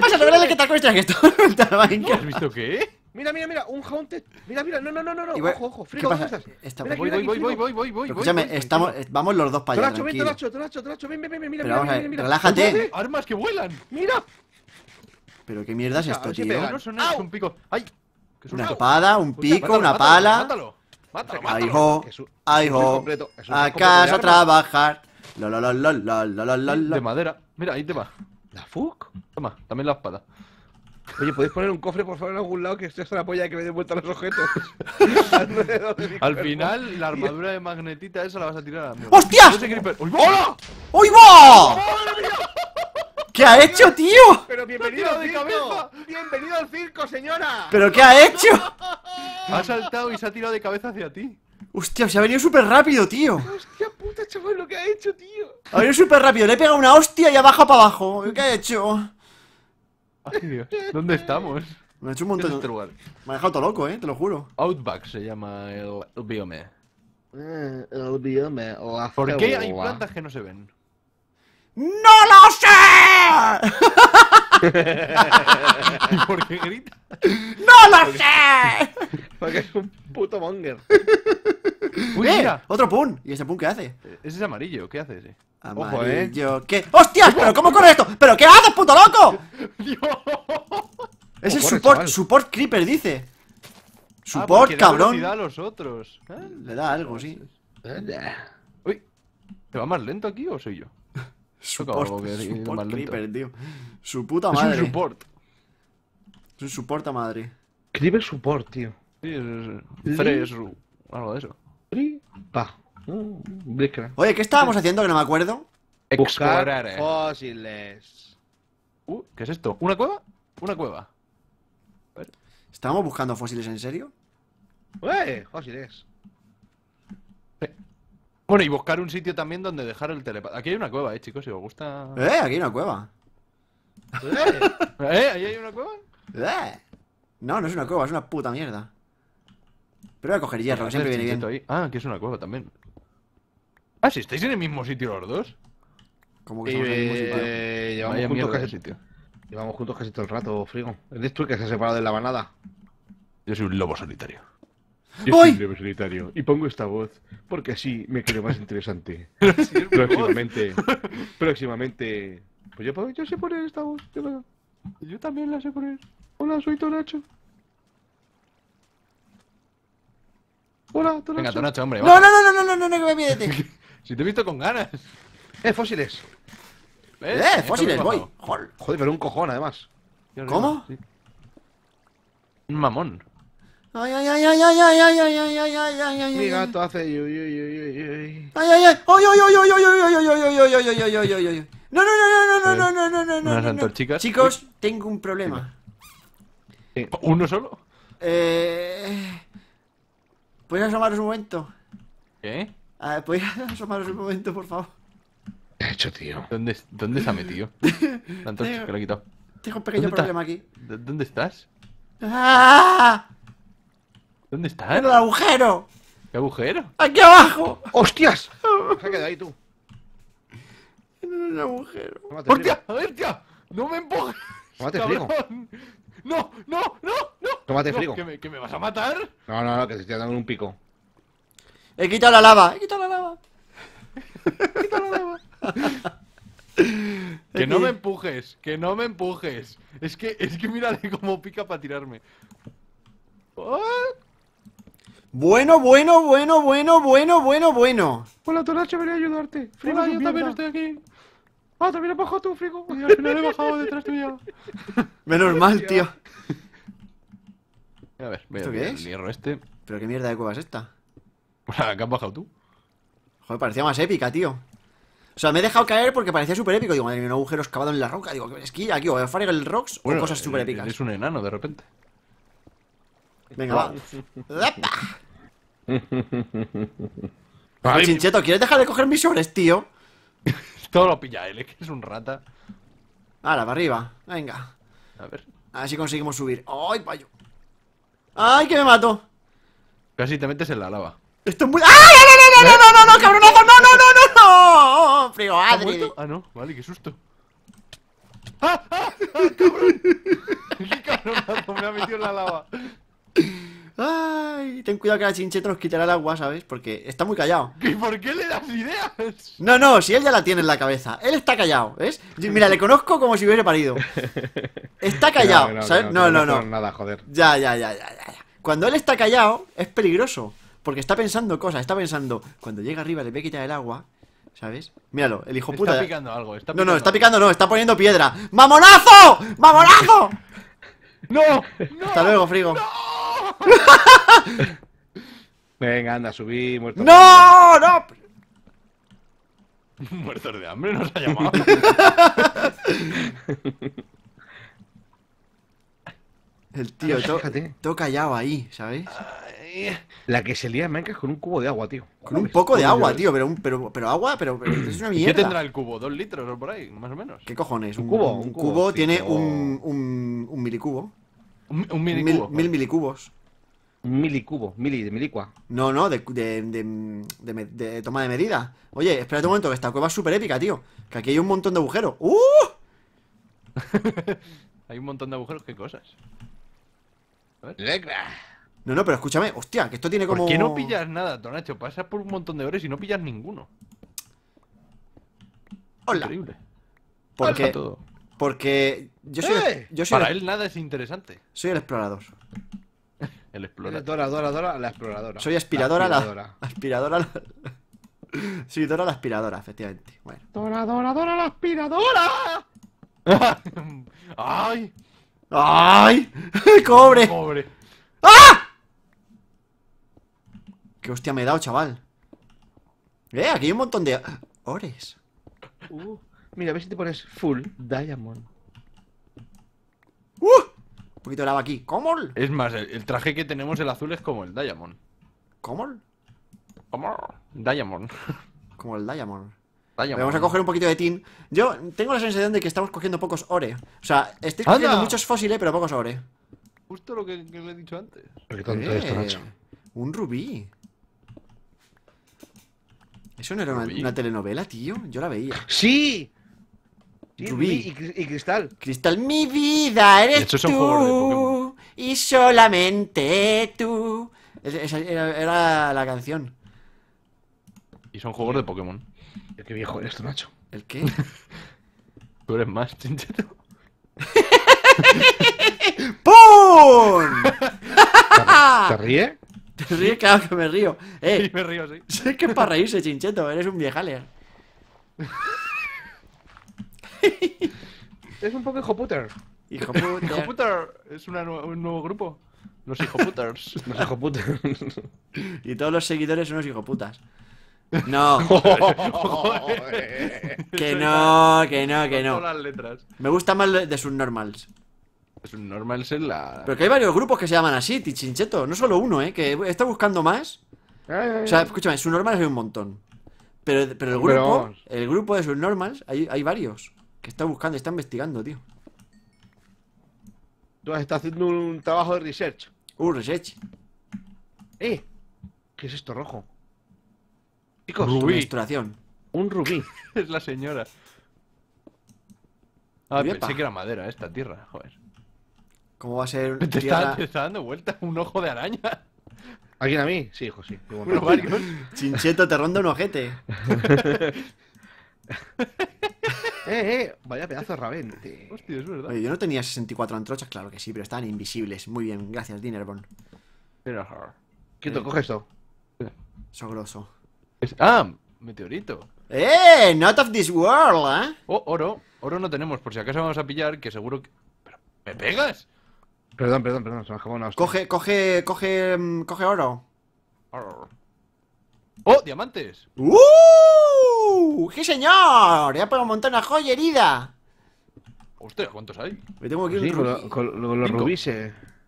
pasa? qué te con este ¿Has visto qué? Mira, mira, mira, un haunted. Mira, mira, no, no, no, no, ojo, ojo, qué pasa? Voy, voy, voy, voy, voy, voy, Escúchame, estamos, vamos los dos para allá. ven, Relájate. Armas que vuelan. Mira. Pero qué mierda es esto, tío. Ay. Una espada, un pico, una pala. Ay, jo! ay, jo! A a trabajar. ¿La FUC? Toma, también la espada. Oye, ¿podéis poner un cofre por favor en algún lado que esté hasta la polla que me dé vuelta los objetos? Al final, la armadura de magnetita esa la vas a tirar a mí. ¡Hostia! ¡Hola! ¡Hoy va! ¿Qué ha hecho, tío? Pero bienvenido al circo. Bienvenido al circo, señora. ¿Pero qué ha hecho? Ha saltado y se ha tirado de cabeza hacia ti. Hostia, se ha venido súper rápido, tío. Hostia puta, chaval, lo que ha hecho, tío. Ha venido súper rápido, le he pegado una hostia y ha bajado para abajo. ¿Qué ha hecho? Ay, Dios, ¿dónde estamos? Me ha hecho un montón de... Este lugar? Me ha dejado todo loco, eh, te lo juro. Outback se llama el, biome. el biome, eh, la ¿Por qué hay plantas que no se ven? ¡No lo sé! ¿Y por qué grita? ¡No lo sé! qué es un Puto monger. ¡Eh! mira. ¡Otro pun! ¿Y ese pun qué hace? Eh, ese es amarillo, ¿qué hace ese? Ojo, ¿eh? ¿qué? ¡Hostias! ¿Pero cómo corre esto? ¿Pero qué haces, puto loco? es el oh, support, support creeper, dice. Ah, support, cabrón. Le da a los otros. Le da algo, sí. Uy, ¿te va más lento aquí o soy yo? support, support creeper, tío. Su puta madre. Es un support. a madre. Creeper support, tío. Sí, es algo de eso. Mm, Oye, ¿qué estábamos haciendo que no me acuerdo? Buscar eh. fósiles. Uh, ¿Qué es esto? ¿Una cueva? Una cueva. ¿Estábamos buscando fósiles en serio? ¡Eh! Fósiles. Bueno, y buscar un sitio también donde dejar el telepato. Aquí hay una cueva, eh, chicos, si os gusta. ¡Eh! Aquí hay una cueva. ¿Eh? ¿Eh? ¿Ahí hay una cueva? ¡Eh! No, no es una cueva, es una puta mierda. Pero voy a coger hierro, siempre viene bien. Ah, que es una cueva también. Ah, si estáis en el mismo sitio los dos. Como que en el mismo eh, sitio. Eh, llevamos juntos casi sitio. juntos casi todo el rato, Frigo. Es de esto que se ha separado de la manada? Yo soy un lobo solitario. Yo soy un lobo solitario. Y pongo esta voz porque así me creo más interesante. próximamente. próximamente. Pues yo, yo sé poner esta voz. Yo, también la sé poner. Hola, soy Toracho. Hola, Tonacho. Venga, Tonacho, hombre. No, no, no, no, no, no, no, no, que me pídete. si te he visto con ganas. Eh, fósiles. ¿Ves? Eh, fósiles, voy. Joder. pero un cojón, además. ¿Cómo? Un mamón. Ay, ay, ay, ay, ay, ay, ay, ay, ay, ay, ay, ay, ay, Mi gato hace ay, ay, ay, ay, ay, ay, ay, ay, ay, ay, ay, ay, ay, no, no, no, no, no, no, no, no, no, no, no, chicas. Chicos, tengo un problema. ¿Uno solo? Eh... Puedes asomaros un momento? ¿Qué? Puedes asomaros un momento, por favor? he hecho, tío? ¿Dónde, dónde se ha metido? Tanto que lo he quitado. Tengo un pequeño problema aquí. ¿Dónde estás? ¡Ah! ¿Dónde estás? ¡En el agujero! ¿Qué agujero? ¡Aquí abajo! ¡Hostias! Se ha quedado ahí tú. En el agujero. ¡Hostia! ¡Hostia! ¡No me empujes! ¡Cómate frío! ¡No! ¡No! ¡No! ¡No! Tómate frigo. ¿que me, vas a matar? No, no, no, que te estoy dando un pico. He quitado la lava, he quitado la lava. he quitado la lava. que no me empujes, que no me empujes. Es que, es que mírale cómo pica para tirarme. Bueno, bueno, bueno, bueno, bueno, bueno, bueno. Hola, Toracho, venía a ayudarte. Hola, yo también estoy aquí. ¡Ah, también he bajado tú, frigo! Y al he bajado detrás tuyo! Menos mal, tío. A ver, voy ¿Esto a qué es? el hierro este. ¿Pero qué mierda de cueva es esta? Pues la has bajado tú. Joder, parecía más épica, tío. O sea, me he dejado caer porque parecía súper épico. Digo, madre mía, un agujero excavado en la roca. Digo, es que aquí o el Rocks o cosas eh, súper épicas. Es un enano de repente. Venga, va. Chincheto, ¿quieres dejar de coger mis tío? Todo lo pilla él, que es un rata. Ahora, para arriba. Venga. A ver. A ver si conseguimos subir. ¡Ay, payo! ¡Ay, que me mato! Casi te metes en la lava. Esto es muy. ¡Ay, no, no, no, no, no, no, no, cabronazo! ¡No, no, no, no, no! frío Adri. Ah, no, vale, qué susto. ¡Ah, ah, ah ¡Qué cabronazo me ha metido en la lava! ten cuidado que la chincheta nos quitará el agua, ¿sabes? Porque está muy callado. ¿Y por qué le das ideas? No, no, si él ya la tiene en la cabeza. Él está callado, ¿ves? Mira, le conozco como si hubiera parido. Está callado, no, ¿sabes? No, no, no. Nada, joder. Ya, ya, ya, ya, ya. Cuando él está callado, es peligroso. Porque está pensando cosas, está pensando, cuando llega arriba le voy a quitar el agua, ¿sabes? Míralo, el hijo puta. Está picando algo, está picando No, no, está picando, no, está poniendo piedra. ¡Mamonazo! ¡Mamonazo! ¡No! ¡No! Hasta luego, Frigo. ¡No! Venga, anda, subimos. ¡No! ¡No! Muertos de hambre nos ha llamado. El tío, toca to ahí, ¿sabes? La que se lía en con un cubo de agua, tío. Con un poco de agua, tío, pero, un, pero, pero agua, pero, es una mierda. ¿Qué tendrá el cubo? ¿Dos litros o por ahí, más o menos? ¿Qué cojones? Un, cubo. Un, cubo, tiene un, un, milicubo. ¿Un, milicubo? Mil, mil milicubos milicubo, mili, de milicua. No, no, de, de, de, toma de medida. Oye, espérate un momento, que esta cueva es súper épica, tío. Que aquí hay un montón de agujeros. ¡Uh! hay un montón de agujeros, qué cosas. No, no, pero escúchame, hostia, que esto tiene como. ¿Por no pillas nada, Donacho? Pasas por un montón de horas y no pillas ninguno. Hola. Increíble. Porque. Porque yo soy. ¡Eh! Yo soy Para él nada es interesante. Soy el explorador. El explorador. Eh, Dora, Dora, Dora, la exploradora. Soy aspiradora, la aspiradora. La, la... Sí, Dora la aspiradora, efectivamente. Bueno. Dora, Dora, Dora la aspiradora. ¡Ay! ¡Ay! ¡Cobre! ¡Cobre! ¡Ah! ¡Qué hostia me he dado, chaval! ¡Eh! Aquí hay un montón de... ¡Ores! Uh, mira, a ver si te pones full diamond. ¡Uh! Un poquito de lava aquí. ¿Cómo? Es más, el, traje que tenemos, el azul, es como el Diamond. ¿Cómo? ¿Cómo? Diamond. Como el Diamond. Vamos a coger un poquito de tin. Yo tengo la sensación de que estamos cogiendo pocos ore. O sea, estoy cogiendo muchos fósiles, pero pocos ore. Justo lo que, le he dicho antes. Eh, un rubí. ¿Eso no era una telenovela, tío? Yo la veía. ¡Sí! Y, Cristal. Cristal, mi vida eres tú. y solamente tú. Esa era, la canción. Y son juegos de Pokémon. Qué viejo eres tú, Nacho. ¿El qué? tú eres más chincheto. ¡Pum! ¿Te, ríes? ríe? ¿Te ríe? Claro que me río. Eh, sí, me río, sí. Sé que es para reírse, chincheto. Eres un viejaler. es un poco hijoputer. hijo es un nuevo grupo. Los hijoputers. los hijoputers. y todos los seguidores son los hijoputas. No. que no, que no, que no. Me gusta más de subnormals. normals es la. Pero que hay varios grupos que se llaman así, Tichincheto. No solo uno, ¿eh? Que está buscando más. Eh, eh, eh. O sea, escúchame, subnormals hay un montón. Pero, pero el grupo, el grupo de subnormals, hay, hay varios. Que está buscando, está investigando, tío. Tú estás haciendo un trabajo de research. Uh, research. ¡Eh! ¿Qué es esto rojo? Chicos, rubí. Un rubí. es la señora. Ah, pensé que era madera esta tierra, joder. ¿Cómo va a ser ¿Te está, dando vuelta un ojo de araña. ¿Aquí en a mí? Sí, hijo, sí. Bueno, Chincheto te ronda un ojete. ¡Eh, eh! Vaya pedazo de rabente. Hostia, es verdad. yo no tenía 64 antrochas, claro que sí, pero estaban invisibles. Muy bien, gracias, Dinnerborn. Quieto, coge esto. Eso ¡Ah! Meteorito. ¡Eh! Not of this world, ¿eh? Oh, oro. Oro no tenemos, por si acaso vamos a pillar, que seguro que. ¿Me pegas? Perdón, perdón, perdón, se me una Coge, coge, coge, mm, coge oro. ¡Oh, diamantes! ¡Uh! ¡Uh! ¡Sí, señor! Ya puedo montar una joya herida. Hostia, ¿cuántos hay? Me tengo aquí sí, un rubí. Con, con los rubíes.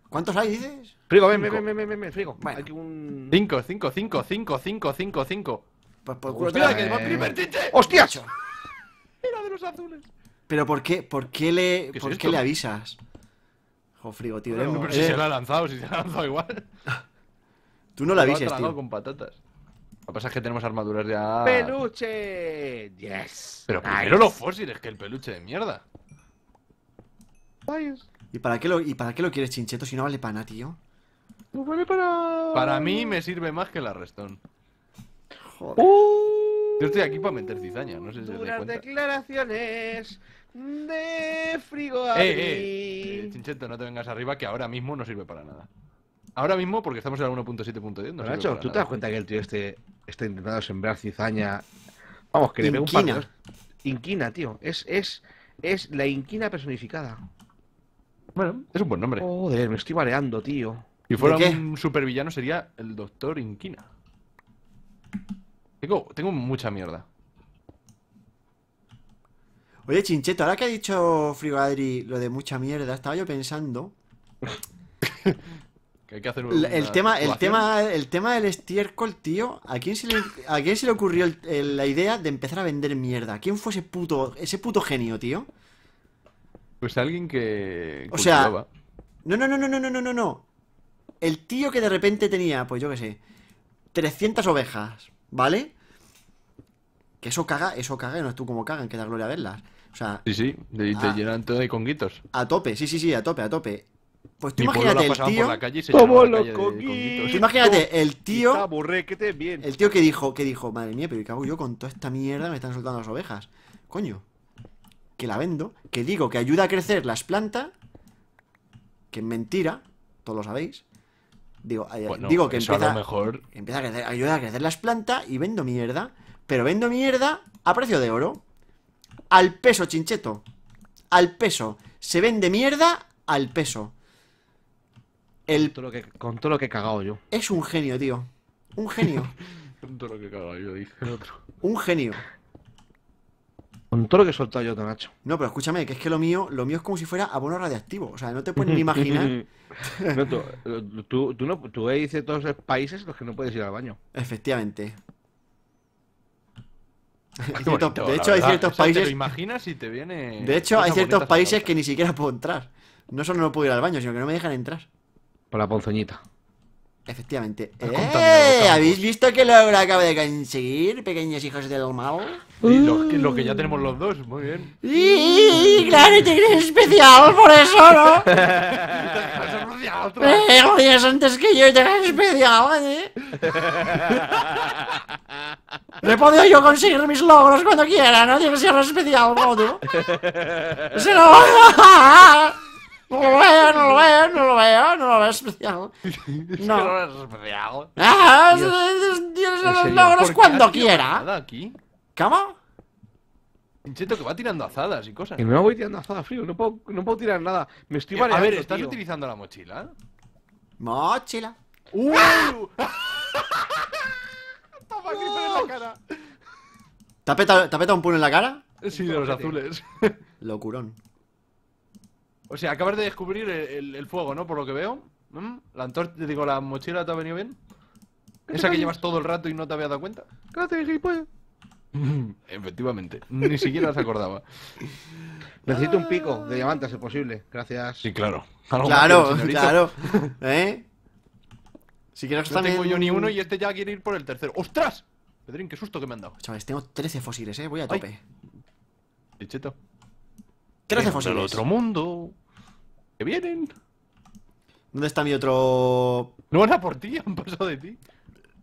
¿Cuántos hay, dices? Frigo, ven, ven, ven, ven, ven, Frigo. Bueno. Hay que un... Cinco, cinco, cinco, cinco, cinco, cinco, cinco. Pues por culo Hostia, que el eh. primer tinte. ¡Hostia! Era de los azules. Pero ¿por qué, por qué le, ¿Qué por es qué le avisas? Jo, Frigo, tío. No, pero si se eh. la ha lanzado, si se la ha lanzado igual. Tú no la avises, tío. con patatas que pasa es que tenemos armaduras de ¡Peluche! ¡Yes! Pero los fósiles que el peluche de mierda. ¿Y para qué lo, y para qué lo quieres, Chincheto, si no vale para nada, tío? No vale para. Para mí me sirve más que la restón. Joder. Uh. Yo estoy aquí para meter cizaña, no sé si Duras declaraciones de frigo. Eh, eh. eh, Chincheto, no te vengas arriba que ahora mismo no sirve para nada. Ahora mismo, porque estamos en el 1.7.10. No Nacho, ¿tú te das cuenta que el tío este está intentando sembrar cizaña? Vamos, que le un Inquina, tío. Es, es, es la inquina personificada. Bueno, es un buen nombre. Joder, me estoy mareando, tío. Si fuera un supervillano sería el Doctor Inquina. Tengo, tengo mucha mierda. Oye, Chincheto, ahora que ha dicho Frigadri lo de mucha mierda, estaba yo pensando hacer el, tema, el, tema, el tema del estiércol, tío. ¿A quién se le, se le ocurrió la idea de empezar a vender mierda? ¿Quién fue ese puto, ese puto genio, tío? Pues alguien que. O sea. No, no, no, no, no, no, no, no. El tío que de repente tenía, pues yo qué sé, 300 ovejas, ¿vale? Que eso caga, eso caga, no es tú como cagan, que da gloria verlas. O sea. Sí, sí, te, llenan todo de conguitos. A tope, sí, sí, sí, a tope, a tope. Pues tú imagínate el tío. imagínate el tío. El tío que dijo, que dijo, madre mía, pero ¿qué hago yo con toda esta mierda? Me están soltando las ovejas. Coño. Que la vendo. Que digo que ayuda a crecer las plantas. Que es mentira. Todos lo sabéis. Digo, eh, digo que empieza, a mejor... empieza ayuda a crecer las plantas y vendo mierda. Pero vendo mierda a precio de oro. Al peso, chincheto. Al peso. Se vende mierda al peso. El... Con, todo lo que, con que he cagado yo. Es un genio, tío. Un genio. con todo lo que he cagado yo, dice el otro. Un genio. Con todo lo que he soltado yo, Nacho. No, pero escúchame, que es que lo mío, lo mío es como si fuera abono radiactivo. O sea, no te puedes ni imaginar. tú, tú, tú, todos los países los que no puedes ir al baño. Efectivamente. de hecho, hay ciertos países. imaginas si te viene. De hecho, hay ciertos países que ni siquiera puedo entrar. No solo no puedo ir al baño, sino que no me dejan entrar. Por la ponzoñita. Efectivamente. ¡Eh! ¿Habéis visto qué logro acabo de conseguir, pequeños hijos del mal. Y lo, que, lo que ya tenemos los dos, muy bien. Y, claro, te crees especial por eso, ¿no? Pero días eh, antes que yo te crees especial, ¿eh? Le he podido yo conseguir mis logros cuando quiera, ¿no? Tienes que ser especial, ¿no? ja lo... ¡ah! No lo veo, no lo veo, no lo veo, no lo veo especial. No. es lo especial. Ah, los logros cuando quiera. Aquí? ¿Cómo? Pincheto, que va tirando azadas y cosas. Que no voy tirando azadas, frío. No puedo, no puedo tirar nada. Me estoy mareando. Eh, a ver, ¿estás utilizando la mochila? Mochila. ¡Uh! Toma, en la cara. ¿Te ha, petado, un puño en la cara? Sí, de los azules. Locurón. O sea, acabas de descubrir el, fuego, ¿no? Por lo que veo. La antorcha, digo, la mochila te ha venido bien. Esa que llevas todo el rato y no te había dado cuenta. ¡Gracias, gilipollas. Efectivamente, ni siquiera se acordaba. Necesito un pico de diamantes, si es posible. Gracias. Sí, claro. Claro, claro. ¿Eh? Si quieres no tengo yo ni uno y este ya quiere ir por el tercero. ¡Ostras! Pedrín, qué susto que me han dado. Chavales, tengo 13 fósiles, eh. Voy a tope. Ay. 13 fósiles. del otro mundo vienen. ¿Dónde está mi otro...? No era por ti, han pasado de ti.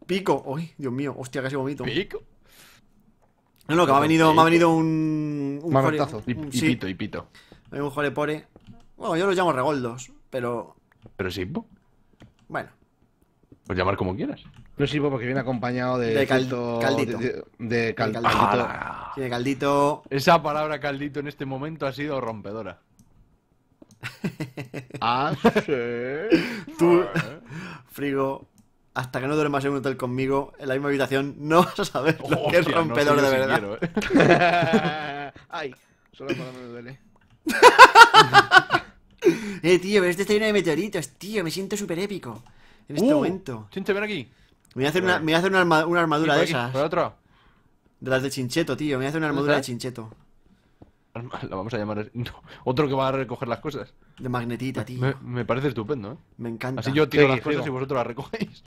Pico. Ay, Dios mío. Hostia, casi vomito. Pico. No, no, que me ha venido, ha venido un... Un y, pito, un jolepore. Bueno, yo los llamo regoldos, pero... Pero sí, bueno. Pues llamar como quieras. No sirvo porque viene acompañado de, caldo de caldito. Esa palabra caldito en este momento ha sido rompedora. Ah, sí. Tú, Frigo, hasta que no duermas en un hotel conmigo, en la misma habitación, no vas a saber lo que es rompedor de verdad. Eh. Ay, solo me duele. eh, tío, pero este está lleno de meteoritos, tío. Me siento súper épico en este uh, momento. Chinche, ven aquí. Me voy a hacer, una, me una, armadura de esas. ¿Para otro? De las de Chincheto, tío. Me voy a hacer una armadura de Chincheto la vamos a llamar otro que va a recoger las cosas. De magnetita, tío. Me, parece estupendo, ¿eh? Me encanta. Así yo tiro las cosas y vosotros las recogéis.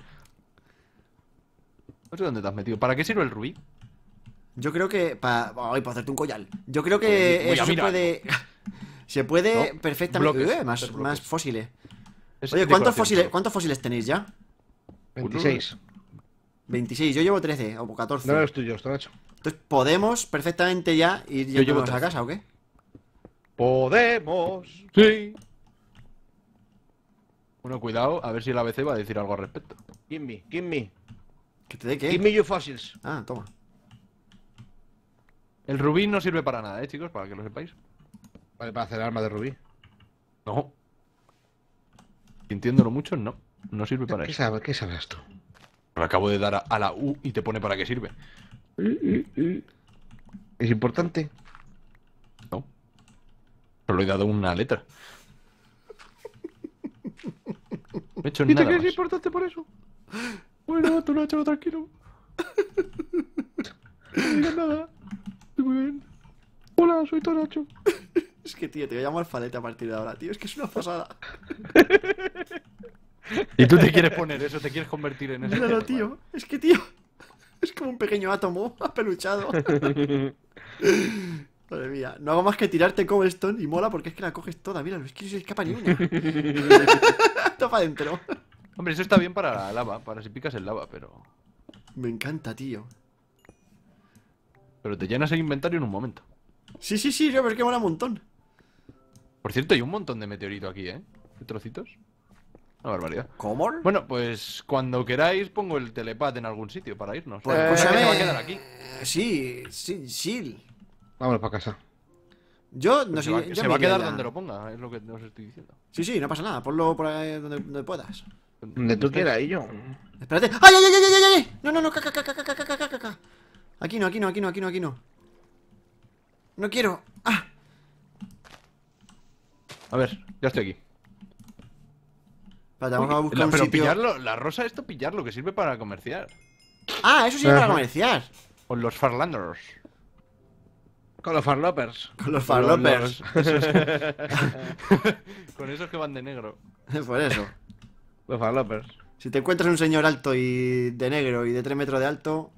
No sé dónde te has metido. ¿Para qué sirve el rubí? Yo creo que para, Ay, para hacerte un collar. Yo creo que eso se puede se puede perfectamente eh, más, más fósiles. Oye, ¿cuántos fósiles, ¿cuántos fósiles tenéis ya? 26. 26, yo llevo 13 o 14. No, los tuyos, hecho Entonces, ¿podemos perfectamente ya ir yo llevo a casa o qué? Podemos. Sí. Bueno, cuidado, a ver si el ABC va a decir algo al respecto. Give me, give me. te dé qué? Give me your fossils. Ah, toma. El rubí no sirve para nada, eh, chicos, para que lo sepáis. Vale, para hacer armas de rubí. No. lo mucho, no. No sirve para ¿Qué eso. ¿Qué sabes tú? Lo acabo de dar a, la U y te pone para qué sirve. Mm, mm, mm. ¿Es importante? No. Solo he dado una letra. No he hecho ¿Y te crees importante por eso? Bueno, tú lo hecho tranquilo. No digas nada. muy bien. Hola, soy Toracho. Es que, tío, te voy a llamar Falete a partir de ahora, tío. Es que es una pasada. Y tú te quieres poner eso, te quieres convertir en eso. Míralo, tío. Es que, tío, es como un pequeño átomo apeluchado. Madre mía, no hago más que tirarte cobblestone y mola porque es que la coges toda, mira, es que no se escapa ni una. Topa adentro. Hombre, eso está bien para la lava, para si picas el lava, pero. Me encanta, tío. Pero te llenas el inventario en un momento. Sí, sí, sí, yo, pero que mola un montón. Por cierto, hay un montón de meteorito aquí, ¿eh? trocitos. Una barbaridad. ¿Cómo? Bueno, pues cuando queráis pongo el telepad en algún sitio para irnos. Pues eh, escúchame. Eh, va a quedar aquí. Eh, sí, sí, sí. Vámonos para casa. Yo no pues sé. Se, va, a quedar donde lo ponga, es lo que os estoy diciendo. Sí, sí, no pasa nada. Ponlo por ahí donde, puedas. Donde tú quieras, y yo. Espérate. ¡Ay, ay, ay, ay, ay! ay! No, no, no, caca, caca, caca, caca, caca, caca. Aquí no, aquí no, aquí no, aquí no, aquí no. No quiero. ¡Ah! A ver, ya estoy aquí pero pillarlo, la rosa esto pillarlo, que sirve para comerciar. Ah, eso sirve para comerciar. Con los farlanders. Con los farlopers. Con los farlopers. Con, esos que van de negro. Por eso. Los farlopers. Si te encuentras un señor alto y de negro y de 3 metros de alto.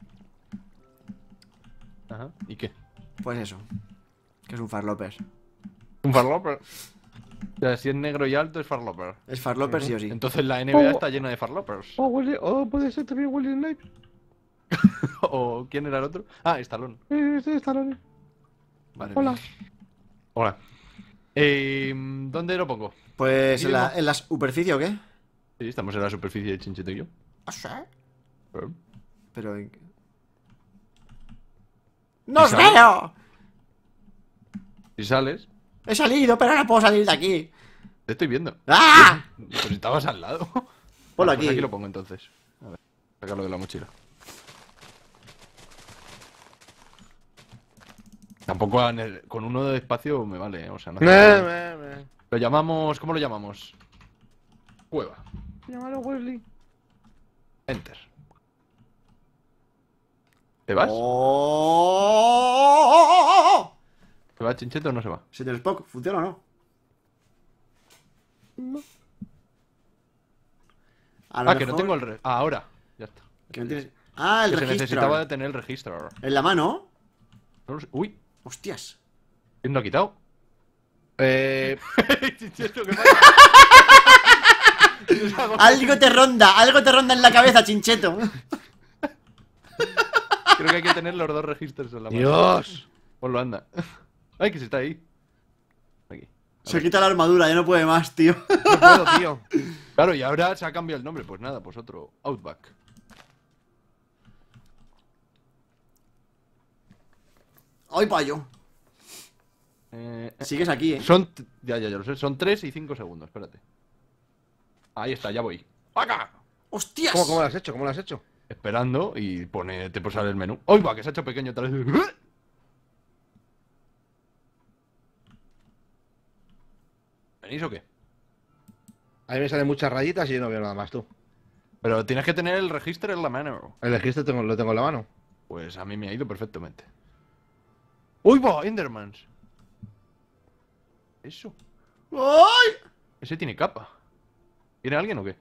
Ajá. ¿Y qué? Pues eso. Que es un farlopers ¿Un farlopers si es negro y alto es farloper. Es farloper sí o sí. Entonces la NBA está llena de farlopers. oh, puede ser también Willy Snipes. ¿O quién era el otro? Ah, Estalón Sí, sí, Stallone. Vale, Hola. Hola. Em, ¿Dónde lo pongo? Pues en la, superficie o qué? Sí, estamos en la superficie de Chinchito y yo. ¿Ah, sí? Pero, ¡Nos veo! Si sales, He salido, pero no puedo salir de aquí. Te estoy viendo. ¡Ah! Pues estabas al lado. Ponlo pues aquí. aquí lo pongo entonces. A ver, sacarlo de la mochila. Tampoco con uno de espacio me vale, ¿eh? o sea, no. Me, me, me. Lo llamamos. ¿Cómo lo llamamos? Cueva. Llámalo Wesley. Enter. ¿Te vas? ¡Oh! ¿Se va Chincheto o no se va? Se te Spock, ¿funciona o no? No. ah, que no tengo el. Re... Ah, ahora. Ya está. Que tienes... Ah, el registro. Se necesitaba tener el registro ahora. ¿En la mano? Uy. Hostias. ¿Quién lo ha quitado? Eh. Chincheto, ¿qué pasa? algo te ronda, algo te ronda en la cabeza, Chincheto. Creo que hay que tener los dos registros en la mano. ¡Dios! lo anda. Ay, que se está ahí. Se quita la armadura, ya no puede más, tío. No puedo, tío. Claro, y ahora se ha cambiado el nombre. Pues nada, pues otro. Outback. ¡Ay, payo! Eh, Sigues aquí, eh. Son. Ya, ya, Son 3 y 5 segundos, espérate. Ahí está, ya voy. ¡Paca! ¡Hostias! ¿Cómo, lo has hecho? ¿Cómo lo has hecho? Esperando y pone, te sale el menú. ¡Ay, va! Que se ha hecho pequeño Tal vez. eso o qué? A mí me salen muchas rayitas y yo no veo nada más, tú. Pero tienes que tener el registro en la mano. El registro lo tengo en la mano. Pues a mí me ha ido perfectamente. ¡Uy, va! Endermans. Eso. ¡Ay! Ese tiene capa. ¿Tiene alguien o qué?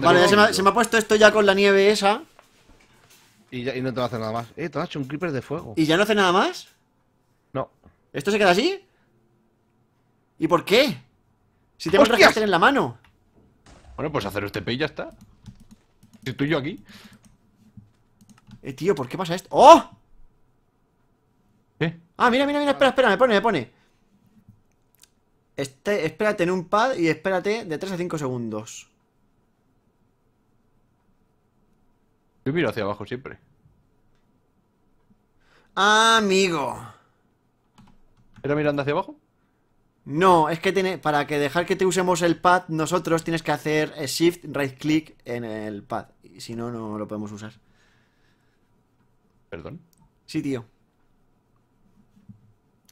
vale, se, me, ha puesto esto ya con la nieve esa. Y, no te va a hacer nada más. Eh, te ha hecho un creeper de fuego. ¿Y ya no hace nada más? ¿Esto se queda así? ¿Y por qué? Si tengo ¡Hostias! el en la mano. Bueno, pues hacer este pay y ya está. Si tú yo aquí. Eh, tío, ¿por qué pasa esto? ¡Oh! ¿Eh? Ah, mira, mira, mira, espera, espera, me pone, me pone. Este, espérate en un pad y espérate de 3 a 5 segundos. Yo miro hacia abajo siempre. Ah, amigo. ¿Era mirando hacia abajo? No, es que tiene, para que dejar que te usemos el pad, nosotros tienes que hacer eh, shift, right click en el pad. Y si no, no lo podemos usar. ¿Perdón? Sí, tío.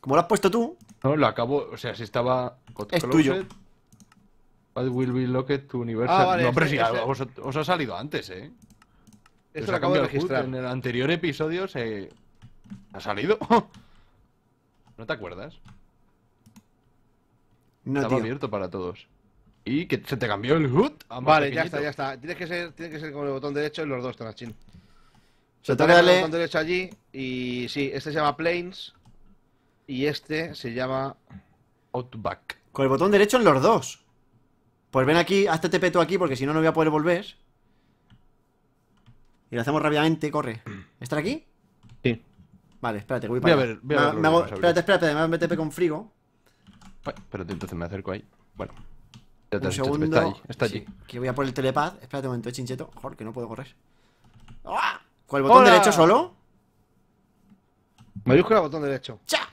Como lo has puesto tú. No, lo acabo. O sea, si estaba. es tuyo. Pad will be locked to universal. Ah, no, pero si os, ha salido antes, ¿eh? lo de registrar. En el anterior episodio se. Ha salido. ¿No te acuerdas? No, Estaba abierto para todos. Y que se te cambió el HUD. Vale, ya está, ya está. Tienes que ser, que ser con el botón derecho en los dos, Tranchin. Se te el botón derecho allí y sí, este se llama Planes y este se llama Outback. Con el botón derecho en los dos. Pues ven aquí, hazte te este peto aquí porque si no, no voy a poder volver. Y lo hacemos rápidamente, corre. ¿Estar aquí? Sí. Vale, espérate, voy para voy a ver, voy a ver me, hago, espérate, espérate, además me con frigo. Pero entonces me acerco ahí. Bueno. Ya tengo un segundo. Está, ahí, está allí. Que voy a por el telepad. Espérate un momento, eh, chincheto. Joder, que no puedo correr. ¡Ah! ¿Con el botón derecho solo? Mayúscula, botón derecho. ¡Cha!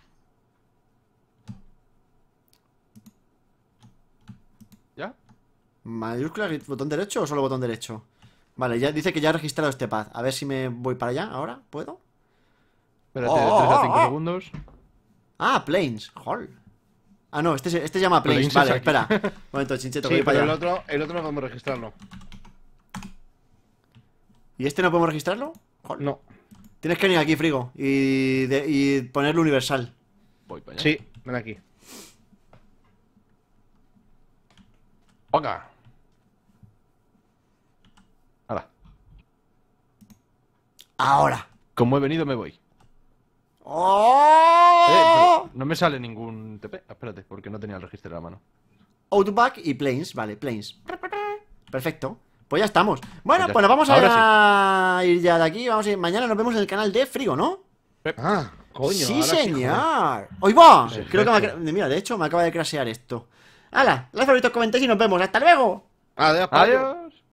¿Ya? ¿Mayúscula, botón derecho o solo botón derecho? Vale, ya dice que ya ha registrado este pad. A ver si me voy para allá ahora. ¿Puedo? Espérate, 3 a 5 segundos. Ah, Planes. Ah, no, este, este llama Planes. vale, espera. Un momento, chincheto, Sí, voy para el allá. otro, el otro no podemos registrarlo. ¿Y este no podemos registrarlo? No. Tienes que venir aquí, Frigo, y, y ponerlo universal. Voy para allá. Sí, ven aquí. Oca. Ahora. Como he venido, me voy. ¡Oh! Eh, no me sale ningún TP. Ah, espérate, porque no tenía el registro en la mano. Outback y Planes, vale, Planes. Perfecto. Pues ya estamos. Pues bueno, pues, nos vamos a, ir ya de aquí. Vamos a Mañana nos vemos en el canal de Frigo, ¿no? Ah, coño. Sí, señor. ¡Hoy va! Creo que Mira, de hecho, me acaba de crashear esto. ¡Hala! las favoritos, comentarios y nos vemos. ¡Hasta luego! Adiós.